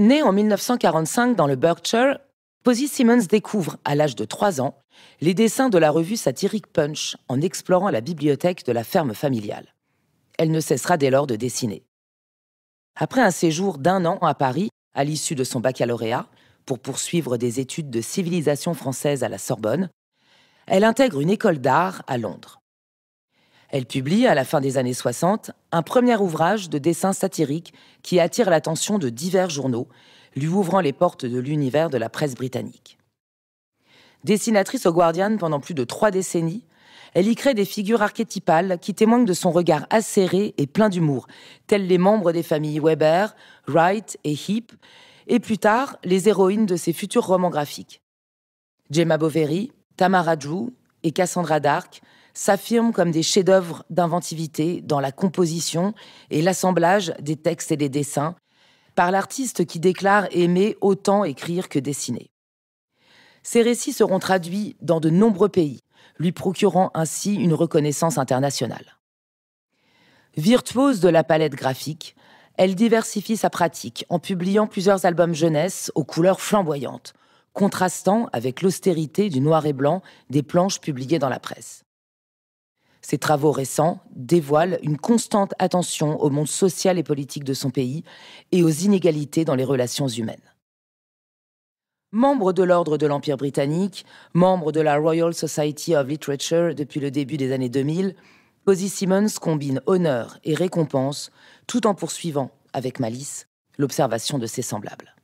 Née en 1945 dans le Berkshire, Posy Simmons découvre, à l'âge de 3 ans, les dessins de la revue satirique Punch en explorant la bibliothèque de la ferme familiale. Elle ne cessera dès lors de dessiner. Après un séjour d'un an à Paris, à l'issue de son baccalauréat, pour poursuivre des études de civilisation française à la Sorbonne, elle intègre une école d'art à Londres. Elle publie, à la fin des années 60, un premier ouvrage de dessins satiriques qui attire l'attention de divers journaux, lui ouvrant les portes de l'univers de la presse britannique. Dessinatrice au Guardian pendant plus de trois décennies, elle y crée des figures archétypales qui témoignent de son regard acéré et plein d'humour, tels les membres des familles Weber, Wright et Heap, et plus tard les héroïnes de ses futurs romans graphiques. Gemma Boveri, Tamara Drew et Cassandra Dark s'affirment comme des chefs-d'œuvre d'inventivité dans la composition et l'assemblage des textes et des dessins, par l'artiste qui déclare aimer autant écrire que dessiner. Ces récits seront traduits dans de nombreux pays, lui procurant ainsi une reconnaissance internationale. Virtuose de la palette graphique, elle diversifie sa pratique en publiant plusieurs albums jeunesse aux couleurs flamboyantes, contrastant avec l'austérité du noir et blanc des planches publiées dans la presse. Ses travaux récents dévoilent une constante attention au monde social et politique de son pays et aux inégalités dans les relations humaines. Membre de l'Ordre de l'Empire britannique, membre de la Royal Society of Literature depuis le début des années 2000, Posy Simmons combine honneur et récompense tout en poursuivant, avec malice, l'observation de ses semblables.